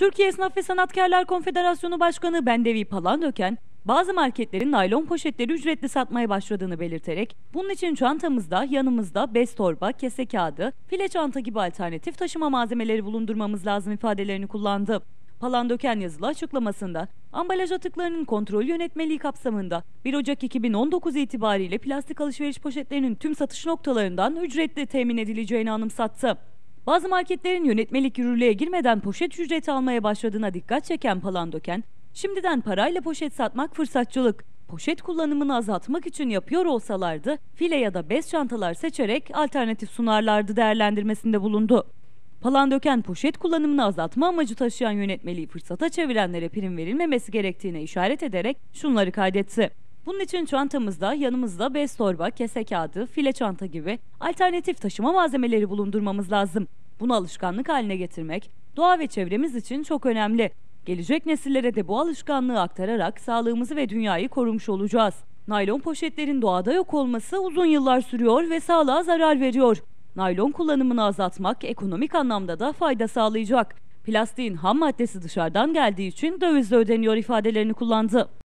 Türkiye Esnaf ve Sanatkarlar Konfederasyonu Başkanı Bendevi Palandöken, bazı marketlerin naylon poşetleri ücretli satmaya başladığını belirterek, bunun için çantamızda, yanımızda bez torba, kese kağıdı, file çanta gibi alternatif taşıma malzemeleri bulundurmamız lazım ifadelerini kullandı. Palandöken yazılı açıklamasında ambalaj atıklarının kontrol yönetmeliği kapsamında 1 Ocak 2019 itibariyle plastik alışveriş poşetlerinin tüm satış noktalarından ücretli temin edileceğini anımsattı. Bazı marketlerin yönetmelik yürürlüğe girmeden poşet ücreti almaya başladığına dikkat çeken Palandöken, şimdiden parayla poşet satmak fırsatçılık. Poşet kullanımını azaltmak için yapıyor olsalardı, file ya da bez çantalar seçerek alternatif sunarlardı değerlendirmesinde bulundu. Palandöken poşet kullanımını azaltma amacı taşıyan yönetmeliği fırsata çevirenlere prim verilmemesi gerektiğine işaret ederek şunları kaydetti. Bunun için çantamızda yanımızda bez torba, kese kağıdı, file çanta gibi alternatif taşıma malzemeleri bulundurmamız lazım. Bunu alışkanlık haline getirmek doğa ve çevremiz için çok önemli. Gelecek nesillere de bu alışkanlığı aktararak sağlığımızı ve dünyayı korumuş olacağız. Naylon poşetlerin doğada yok olması uzun yıllar sürüyor ve sağlığa zarar veriyor. Naylon kullanımını azaltmak ekonomik anlamda da fayda sağlayacak. Plastiğin ham maddesi dışarıdan geldiği için dövizle ödeniyor ifadelerini kullandı.